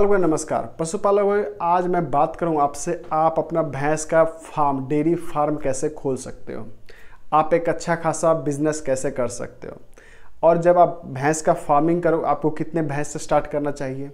पालकों नमस्कार पशुपालक आज मैं बात करूं आपसे आप अपना भैंस का फार्म डेयरी फार्म कैसे खोल सकते हो आप एक अच्छा खासा बिजनेस कैसे कर सकते हो और जब आप भैंस का फार्मिंग करो आपको कितने भैंस से स्टार्ट करना चाहिए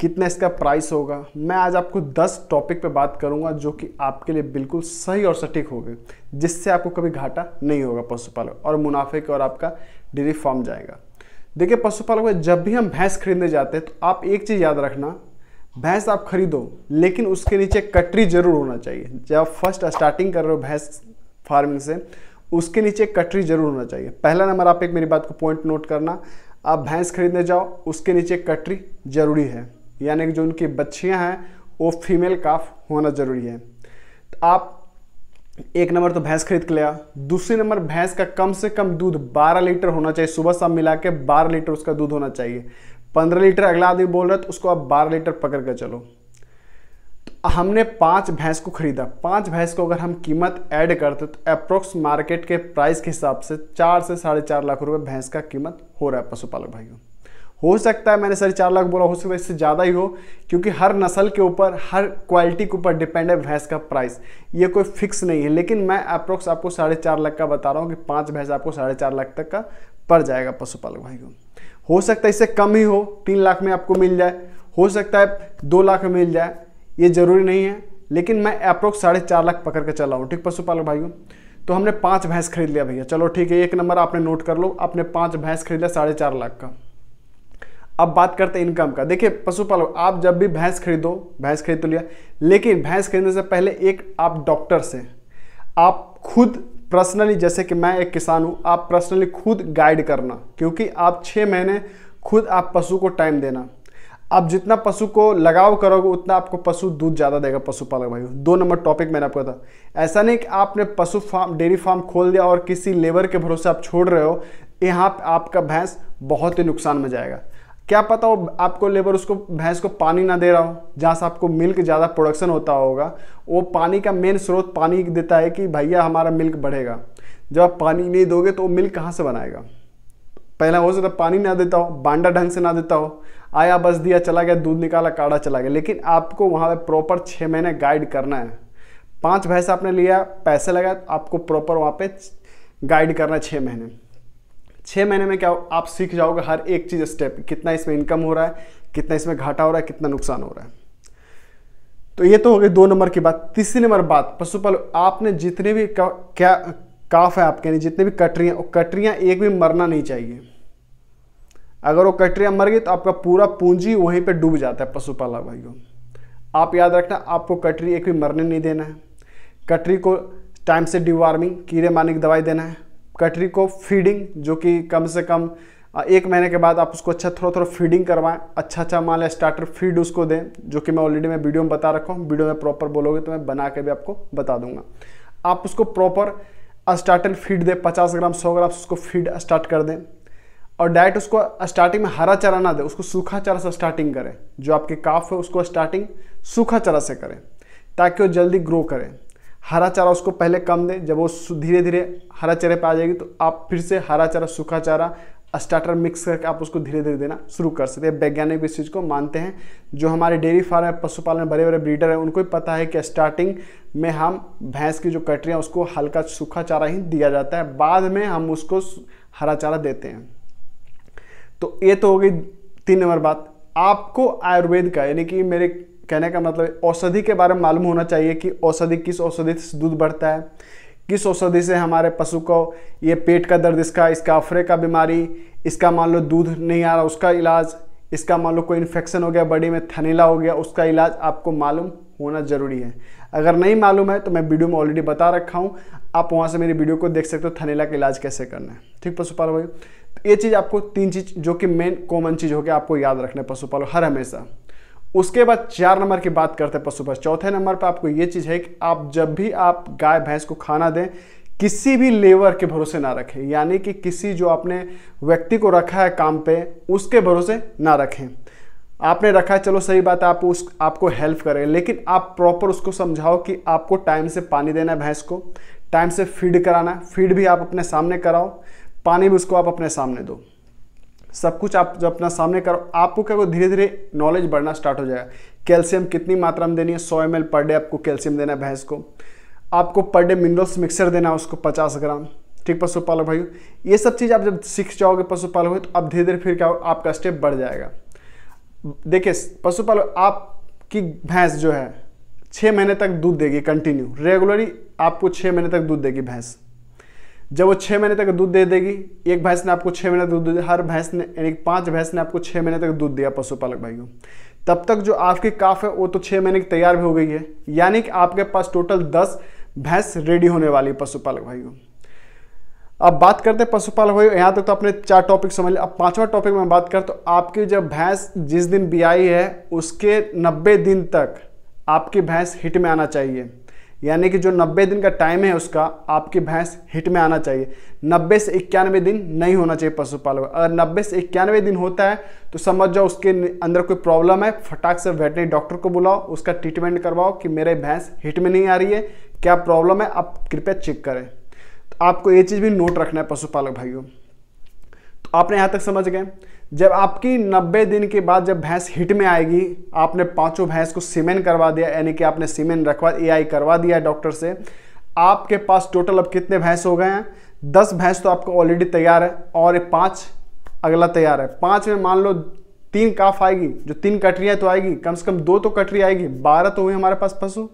कितना इसका प्राइस होगा मैं आज आपको 10 टॉपिक पे बात करूंगा जो कि आपके लिए बिल्कुल सही और सटीक होगी जिससे आपको कभी घाटा नहीं होगा पशुपालक और मुनाफे की और आपका डेयरी फार्म जाएगा देखिए पशुपालक में जब भी हम भैंस खरीदने जाते हैं तो आप एक चीज़ याद रखना भैंस आप खरीदो लेकिन उसके नीचे कटरी जरूर होना चाहिए जब आप फर्स्ट स्टार्टिंग कर रहे हो भैंस फार्मिंग से उसके नीचे कटरी जरूर होना चाहिए पहला नंबर आप एक मेरी बात को पॉइंट नोट करना आप भैंस खरीदने जाओ उसके नीचे कटरी जरूरी है यानी कि जो उनकी बच्चियाँ हैं वो फीमेल काफ होना ज़रूरी है तो आप एक नंबर तो भैंस खरीद के लिया दूसरे नंबर भैंस का कम से कम दूध 12 लीटर होना चाहिए सुबह शाम मिला के बारह लीटर उसका दूध होना चाहिए 15 लीटर अगला आदमी बोल रहा है तो उसको आप 12 लीटर पकड़ कर चलो तो हमने पांच भैंस को खरीदा पांच भैंस को अगर हम कीमत ऐड करते तो अप्रोक्स मार्केट के प्राइस के हिसाब से चार से साढ़े चार लाख रुपये भैंस का कीमत हो रहा है पशुपालक भाइयों हो सकता है मैंने साढ़े चार लाख बोला हो सकता है इससे ज़्यादा ही हो क्योंकि हर नस्ल के ऊपर हर क्वालिटी के ऊपर डिपेंड है भैंस का प्राइस ये कोई फिक्स नहीं है लेकिन मैं अप्रोक्स आपको साढ़े चार लाख का बता रहा हूँ कि पाँच भैंस आपको साढ़े चार लाख तक का पड़ जाएगा पशुपालक भाई को हो सकता है इससे कम ही हो तीन लाख में आपको मिल जाए हो सकता है दो लाख में मिल जाए ये ज़रूरी नहीं है लेकिन मैं अप्रोक्स साढ़े चार लाख पकड़ के चला हूँ ठीक पशुपालक भाइयों तो हमने पाँच भैंस खरीद लिया भैया चलो ठीक है एक नंबर आपने नोट कर लो आपने पाँच भैंस खरीदा साढ़े चार लाख का अब बात करते हैं इनकम का देखिए पशुपालक आप जब भी भैंस खरीदो भैंस खरीद तो लिया लेकिन भैंस खरीदने से पहले एक आप डॉक्टर से आप खुद पर्सनली जैसे कि मैं एक किसान हूँ आप पर्सनली खुद गाइड करना क्योंकि आप छः महीने खुद आप पशु को टाइम देना आप जितना पशु को लगाव करोगे उतना आपको पशु दूध ज़्यादा देगा पशुपालक भाई दो नंबर टॉपिक मैंने आपको था ऐसा नहीं कि आपने पशु फार्म डेयरी फार्म खोल दिया और किसी लेबर के भरोसे आप छोड़ रहे हो यहाँ आपका भैंस बहुत ही नुकसान में जाएगा क्या पता हो आपको लेबर उसको भैंस को पानी ना दे रहा हो जहाँ से आपको मिल्क ज़्यादा प्रोडक्शन होता होगा वो पानी का मेन स्रोत पानी देता है कि भैया हमारा मिल्क बढ़ेगा जब आप पानी नहीं दोगे तो वो मिल्क कहाँ से बनाएगा पहला हो सकता पानी ना देता हो बांडा ढंग से ना देता हो आया बस दिया चला गया दूध निकाला काढ़ा चला गया लेकिन आपको वहाँ पर प्रॉपर छः महीने गाइड करना है पाँच भैंस आपने लिया पैसे लगाए आपको प्रॉपर वहाँ पर गाइड करना है छः महीने छः महीने में क्या आप सीख जाओगे हर एक चीज़ स्टेप कितना इसमें इनकम हो रहा है कितना इसमें घाटा हो रहा है कितना नुकसान हो रहा है तो ये तो हो गई दो नंबर की बात तीसरी नंबर बात पशुपालन आपने जितने भी का, क्या काफ है आपके यानी जितने भी कटरियाँ वो कटरियाँ एक भी मरना नहीं चाहिए अगर वो कटरियाँ मर गई तो आपका पूरा पूंजी वहीं पे डूब जाता है पशुपालक भाइयों आप याद रखना आपको कटरी एक भी मरने नहीं देना है कटरी को टाइम से डिवार्मिंग कीड़े मारने की दवाई देना है कटरी को फीडिंग जो कि कम से कम एक महीने के बाद आप उसको अच्छा थोड़ा थोड़ा फीडिंग करवाएं अच्छा अच्छा माल स्टार्टर फीड उसको दें जो कि मैं ऑलरेडी मैं वीडियो में बता रखा हूँ वीडियो में प्रॉपर बोलोगे तो मैं बना के भी आपको बता दूंगा आप उसको प्रॉपर स्टार्टर फीड दें पचास ग्राम सौ ग्राम उसको फीड स्टार्ट कर दें और डाइट उसको स्टार्टिंग में हरा चारा ना दें उसको सूखा चारा से स्टार्टिंग करें जो आपके काफ है उसको स्टार्टिंग सूखा चारा से करें ताकि वो जल्दी ग्रो करें हरा चारा उसको पहले कम दें जब वो धीरे धीरे हरा चारे पर आ जाएगी तो आप फिर से हरा चारा सूखा चारा स्टार्टर मिक्स करके आप उसको धीरे धीरे देना शुरू कर सकते हैं वैज्ञानिक भी इस चीज़ को मानते हैं जो हमारे डेयरी फार्म है पशुपालन बड़े बड़े ब्रीडर हैं उनको भी पता है कि स्टार्टिंग में हम भैंस की जो कटरियाँ उसको हल्का सूखा चारा ही दिया जाता है बाद में हम उसको हरा चारा देते हैं तो ये तो हो गई तीन नंबर बात आपको आयुर्वेद का यानी कि मेरे कहने का मतलब औषधि के बारे में मालूम होना चाहिए कि औषधि किस औषधि से दूध बढ़ता है किस औषधि से हमारे पशु को ये पेट का दर्द इसका इसका अफरे का बीमारी इसका मान लो दूध नहीं आ रहा उसका इलाज इसका मान लो कोई इन्फेक्शन हो गया बॉडी में थनीला हो गया उसका इलाज आपको मालूम होना ज़रूरी है अगर नहीं मालूम है तो मैं वीडियो में ऑलरेडी बता रखा हूँ आप वहाँ से मेरी वीडियो को देख सकते हो थनेला का इलाज कैसे करना है ठीक पशुपालन भाई तो ये चीज़ आपको तीन चीज़ जो कि मेन कॉमन चीज़ हो गया आपको याद रखना है पशुपालन हर हमेशा उसके बाद चार नंबर की बात करते हैं पशु पर चौथे नंबर पर आपको ये चीज़ है कि आप जब भी आप गाय भैंस को खाना दें किसी भी लेबर के भरोसे ना रखें यानी कि किसी जो आपने व्यक्ति को रखा है काम पे उसके भरोसे ना रखें आपने रखा है चलो सही बात है आप उस आपको हेल्प करें लेकिन आप प्रॉपर उसको समझाओ कि आपको टाइम से पानी देना है भैंस को टाइम से फीड कराना है फीड भी आप अपने सामने कराओ पानी भी उसको आप अपने सामने दो सब कुछ आप जब अपना सामने करो आपको क्या धीरे धीरे नॉलेज बढ़ना स्टार्ट हो जाएगा कैल्शियम कितनी मात्रा में देनी है सौ एम पर डे आपको कैल्शियम देना है भैंस को आपको पर डे मिनरल्स मिक्सर देना है उसको पचास ग्राम ठीक पशुपालक भाई ये सब चीज़ आप जब सीख जाओगे पशुपालक हुए तो आप धीरे धीरे फिर क्या हो आपका स्टेप बढ़ जाएगा देखिए पशुपालक आपकी भैंस जो है छः महीने तक दूध देगी कंटिन्यू रेगुलरली आपको छः महीने तक दूध देगी भैंस जब वो छः महीने तक दूध दे देगी एक भैंस ने आपको छः महीने तक दूध दिया हर भैंस ने यानी पांच भैंस ने आपको छः महीने तक दूध दिया पशुपालक भाइयों तब तक जो आपकी काफ है वो तो छः महीने की तैयार भी हो गई है यानी कि आपके पास टोटल दस भैंस रेडी होने वाली है पशुपालक भाइयों अब बात करते हैं पशुपालक भाई यहाँ तक तो, तो आपने चार टॉपिक समझ लिया अब पांचवा टॉपिक में बात करें तो आपकी जब भैंस जिस दिन बियाई है उसके नब्बे दिन तक आपकी भैंस हिट में आना चाहिए यानी कि जो 90 दिन का टाइम है उसका आपकी भैंस हिट में आना चाहिए 90 से इक्यानवे दिन नहीं होना चाहिए पशुपालक अगर 90 से इक्यानवे दिन होता है तो समझ जाओ उसके अंदर कोई प्रॉब्लम है फटाक से वेटनरी डॉक्टर को बुलाओ उसका ट्रीटमेंट करवाओ कि मेरे भैंस हिट में नहीं आ रही है क्या प्रॉब्लम है आप कृपया चेक करें तो आपको ये चीज़ भी नोट रखना है पशुपालक भाइयों तो आपने यहाँ तक समझ गए जब आपकी 90 दिन के बाद जब भैंस हिट में आएगी आपने पांचों भैंस को सीमेन करवा दिया यानी कि आपने सीमेन रखवा एआई करवा दिया डॉक्टर से आपके पास टोटल अब कितने भैंस हो गए हैं दस भैंस तो आपको ऑलरेडी तैयार है और पाँच अगला तैयार है पाँच में मान लो तीन काफ आएगी जो तीन कटरियाँ तो आएगी कम से कम दो तो कटरी आएगी बारह तो हुई हमारे पास पशु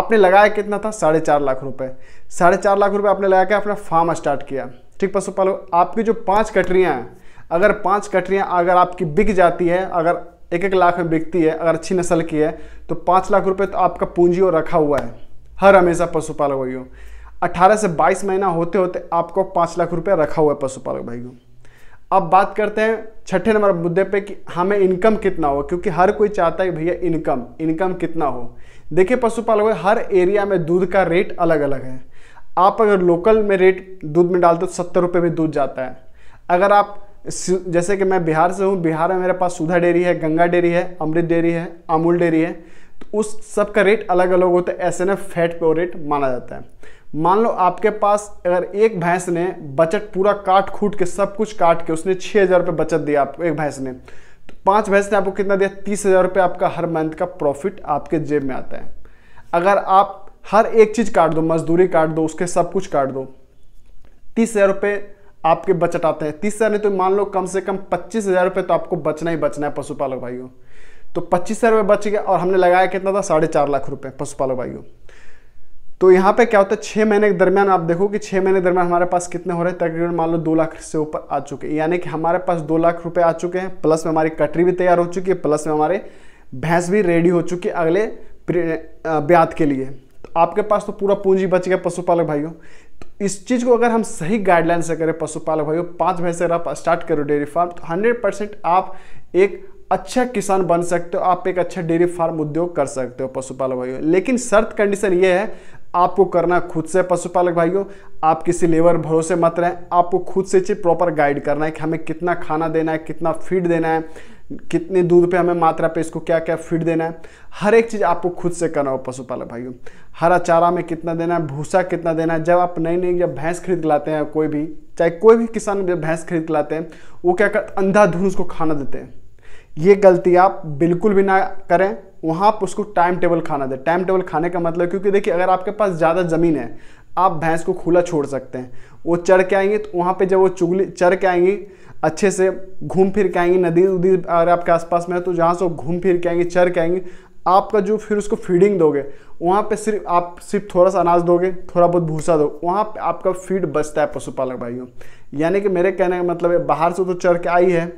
आपने लगाया कितना था साढ़े चार लाख रुपए साढ़े चार लाख रुपए आपने लगा के अपना फार्म स्टार्ट किया ठीक पशुपालक आपकी जो पाँच कटरियाँ हैं अगर पाँच कटरियाँ अगर आपकी बिक जाती है अगर एक एक लाख में बिकती है अगर अच्छी नस्ल की है तो पाँच लाख रुपए तो आपका पूंजी और रखा हुआ है हर हमेशा पशुपालक भाइयों अठारह से बाईस महीना होते होते आपको पाँच लाख रुपये रखा हुआ है पशुपालक भाइयों अब बात करते हैं छठे नंबर मुद्दे पे कि हमें इनकम कितना हो क्योंकि हर कोई चाहता है भैया इनकम इनकम कितना हो देखिए पशुपालक भाई हर एरिया में दूध का रेट अलग अलग है आप अगर लोकल में रेट दूध में डालते हो तो सत्तर रुपये में दूध जाता है अगर आप जैसे कि मैं बिहार से हूँ बिहार में मेरे पास सुधा डेयरी है गंगा डेयरी है अमृत डेयरी है अमूल डेयरी है तो उस सब का रेट अलग अलग होता है तो ऐसे ना फैट पे रेट माना जाता है मान लो आपके पास अगर एक भैंस ने बचत पूरा काट खूट के सब कुछ काट के उसने छः हज़ार रुपये बचत दिया आपको एक भैंस ने तो पाँच भैंस ने आपको कितना दिया तीस हज़ार रुपये आपका हर मंथ का प्रॉफिट आपके जेब में आता है अगर आप हर एक चीज़ काट दो मजदूरी काट दो उसके सब कुछ काट दो तीस हज़ार रुपये आपके बचत आते हैं तीस हज़ार नहीं तो मान लो कम से कम पच्चीस हज़ार रुपये तो आपको बचना ही बचना है पशुपालक भाइयों तो पच्चीस हज़ार रुपये बच गया और हमने लगाया कितना था साढ़े चार लाख रुपए पशुपालक भाइयों तो यहाँ पे क्या होता है छः महीने के दरमियान आप देखो कि छः महीने के दरमियान हमारे पास कितने हो रहे हैं तकरीबन मान लो दो लाख से ऊपर आ चुके हैं यानी कि हमारे पास दो लाख रुपए आ चुके हैं प्लस में हमारी कटरी भी तैयार हो चुकी है प्लस में हमारे भैंस भी रेडी हो चुकी है अगले ब्याद के लिए तो आपके पास तो पूरा पूंजी बच गया पशुपालक भाइयों तो इस चीज़ को अगर हम सही गाइडलाइन से करें पशुपालक भाइयों पाँच भैंस अगर आप स्टार्ट करो डेयरी फार्म तो हंड्रेड परसेंट आप एक अच्छा किसान बन सकते हो आप एक अच्छा डेयरी फार्म उद्योग कर सकते हो पशुपालक भाइयों लेकिन शर्त कंडीशन ये है आपको करना खुद से पशुपालक भाइयों आप किसी लेबर भरोसे मत रहें आपको खुद से चीज प्रॉपर गाइड करना है कि हमें कितना खाना देना है कितना फीड देना है कितने दूध पे हमें मात्रा पे इसको क्या क्या फीड देना है हर एक चीज़ आपको खुद से करना हो पशुपालक भाइयों हरा चारा में कितना देना है भूसा कितना देना है जब आप नई नई जब भैंस खरीद लाते हैं कोई भी चाहे कोई भी किसान जब भैंस खरीद लाते हैं वो क्या कर अंधाधुन उसको खाना देते हैं ये गलती आप बिल्कुल भी ना करें वहाँ आप उसको टाइम टेबल खाना दें टाइम टेबल खाने का मतलब क्योंकि देखिए अगर आपके पास ज़्यादा ज़मीन है आप भैंस को खुला छोड़ सकते हैं वो चढ़ के आएंगे तो वहाँ पे जब वो चुगली चढ़ के आएंगी अच्छे से घूम फिर के आएंगे नदी उदी अगर आपके आसपास में है तो जहाँ से वो घूम फिर के आएंगे चर के आएंगे आपका जो फिर उसको फीडिंग दोगे वहाँ पे सिर्फ आप सिर्फ थोड़ा सा अनाज दोगे थोड़ा बहुत भूसा दो वहाँ पे आपका फीड बचता है पशुपालक भाइयों यानी कि मेरे कहने का मतलब है बाहर से तो चर के आई है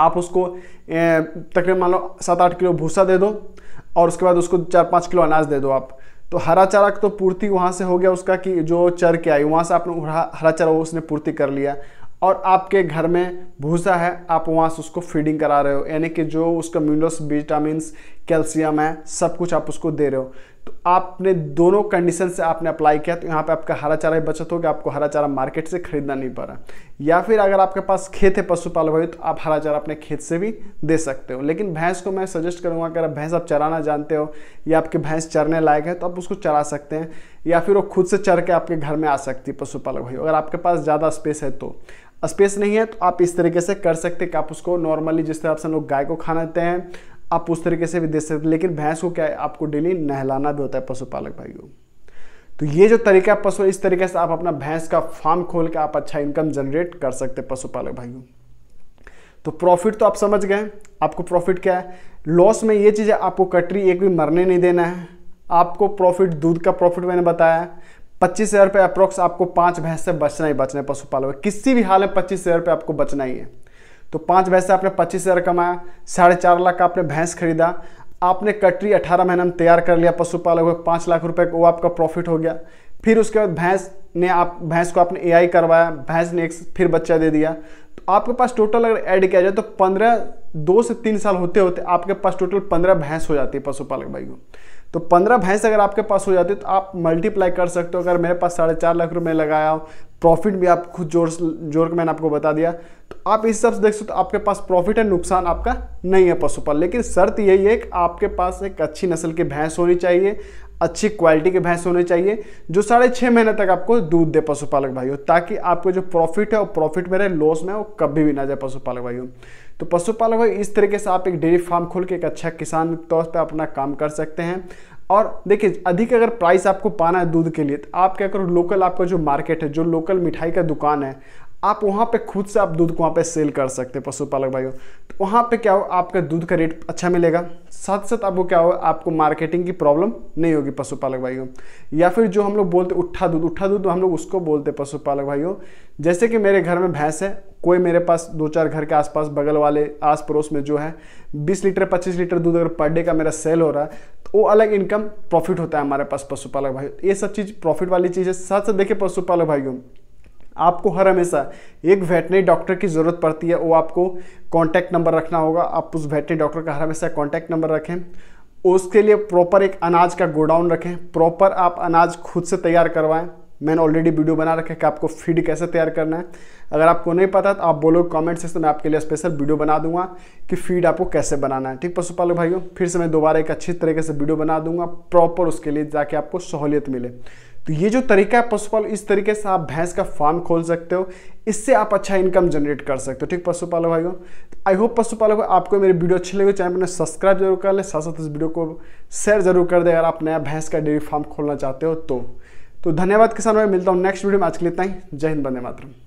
आप उसको तकरीबन मान लो सात आठ किलो भूसा दे दो और उसके बाद उसको चार पाँच किलो अनाज दे दो आप तो हरा चारा तो पूर्ति वहाँ से हो गया उसका कि जो चर के आई वहाँ से आपने हरा चारा उसने पूर्ति कर लिया और आपके घर में भूसा है आप वहाँ से उसको फीडिंग करा रहे हो यानी कि जो उसका मिनरल्स विटामिन कैल्शियम है सब कुछ आप उसको दे रहे हो तो आपने दोनों कंडीशन से आपने अप्लाई किया तो यहाँ पे आपका हरा चारा ही बचत हो गया आपको हरा चारा मार्केट से खरीदना नहीं पड़ा या फिर अगर आपके पास खेत है पशुपालक भाई तो आप हरा चारा अपने खेत से भी दे सकते हो लेकिन भैंस को मैं सजेस्ट करूँगा अगर आप भैंस आप चराना जानते हो या आपकी भैंस चरने लायक है तो आप उसको चरा सकते हैं या फिर वो खुद से चर के आपके घर में आ सकती है पशुपालक भाई अगर आपके पास ज़्यादा स्पेस है तो स्पेस नहीं है तो आप इस तरीके से कर सकते हैं कि आप उसको नॉर्मली जिस तरह आप लोग गाय को खाना देते हैं आप उस तरीके से भी दे सकते लेकिन भैंस को क्या है आपको डेली नहलाना भी होता है पशुपालक भाइयों तो ये जो तरीका पशु इस तरीके से आप अपना भैंस का फार्म खोल के आप अच्छा इनकम जनरेट कर सकते हैं पशुपालक भाइयों तो प्रॉफिट तो आप समझ गए आपको प्रॉफिट क्या है लॉस में ये चीज़ है आपको कटरी एक भी मरने नहीं देना है आपको प्रॉफिट दूध का प्रॉफिट मैंने बताया पच्चीस हज़ार रुपये अप्रोक्स आपको पाँच भैंस से बचना ही बचना है पशुपालक किसी भी हाल में पच्चीस हज़ार रुपये आपको बचना ही है तो पाँच भैंस से आपने पच्चीस हज़ार कमाया साढ़े चार लाख का आपने भैंस खरीदा आपने कटरी अठारह महीने में तैयार कर लिया पशुपालक हुए पाँच लाख रुपए वो आपका प्रॉफिट हो गया फिर उसके बाद भैंस ने आप भैंस को आपने एआई करवाया भैंस ने एक फिर बच्चा दे दिया तो आपके पास टोटल अगर ऐड किया जाए तो पंद्रह दो से तीन साल होते होते आपके पास टोटल पंद्रह भैंस हो जाती है पशुपालक भाई को तो पंद्रह भैंस अगर आपके पास हो जाती है तो आप मल्टीप्लाई कर सकते हो अगर मेरे पास साढ़े चार लाख रुपये लगाया हो प्रॉफिट भी आप खुद जोर जोर के मैंने आपको बता दिया तो आप इस सब से देख सकते हो आपके पास प्रॉफिट है नुकसान आपका नहीं है पशु पर लेकिन शर्त यही है कि आपके पास एक अच्छी नस्ल की भैंस होनी चाहिए अच्छी क्वालिटी के भैंस होने चाहिए जो साढ़े छः महीने तक आपको दूध दे पशुपालक भाइयों ताकि आपको जो प्रॉफिट है वो प्रॉफिट में रहे लॉस में वो कभी भी ना जाए पशुपालक भाइयों तो पशुपालक भाई इस तरीके से आप एक डेयरी फार्म खोल के एक अच्छा किसान तौर पर अपना काम कर सकते हैं और देखिए अधिक अगर प्राइस आपको पाना है दूध के लिए तो आप क्या करो लोकल आपका जो मार्केट है जो लोकल मिठाई का दुकान है आप वहाँ पे खुद से आप दूध को वहाँ पे सेल कर सकते हैं पशुपालक भाइयों तो वहाँ पे क्या हो आपका दूध का रेट अच्छा मिलेगा साथ साथ आपको क्या हो आपको मार्केटिंग की प्रॉब्लम नहीं होगी पशुपालक भाइयों या फिर जो हम लोग बोलते उठा दूध उठा दूध तो हम लोग उसको बोलते हैं पशुपालक भाइयों जैसे कि मेरे घर में भैंस है कोई मेरे पास दो चार घर के आसपास बगल वाले आस पड़ोस में जो है बीस लीटर पच्चीस लीटर दूध अगर पर डे का मेरा सेल हो रहा है तो वो अलग इनकम प्रॉफिट होता है हमारे पास पशुपालक भाई ये सब चीज़ प्रॉफिट वाली चीज़ है साथ साथ देखिए पशुपालक भाइयों आपको हर हमेशा एक वेटनरी डॉक्टर की ज़रूरत पड़ती है वो आपको कॉन्टैक्ट नंबर रखना होगा आप उस वेटनरी डॉक्टर का हर हमेशा कॉन्टैक्ट नंबर रखें उसके लिए प्रॉपर एक अनाज का गोडाउन रखें प्रॉपर आप अनाज खुद से तैयार करवाएं मैंने ऑलरेडी वीडियो बना रखा है कि आपको फीड कैसे तैयार करना है अगर आपको नहीं पता तो आप बोलो कमेंट सेक्शन में आपके लिए स्पेशल वीडियो बना दूंगा कि फीड आपको कैसे बनाना है ठीक पशुपालक भाइयों फिर से मैं दोबारा एक अच्छी तरीके से वीडियो बना दूंगा प्रॉपर उसके लिए जाके आपको सहूलियत मिले तो ये जो तरीका है पशुपालन इस तरीके से आप भैंस का फार्म खोल सकते हो इससे आप अच्छा इनकम जनरेट कर सकते हो ठीक पशुपालक भाइयों आई होप पशुपालक आपको मेरी वीडियो अच्छी लगे चैनल पर सब्सक्राइब जरूर कर लें साथ साथ इस वीडियो को शेयर जरूर कर दें अगर आप नया भैंस का डेयरी फार्म खोलना चाहते हो तो तो धन्यवाद किसान भाई मिलता हूँ नेक्स्ट वीडियो में आज के लिए इतना ही जय हिंद बंदे मातरम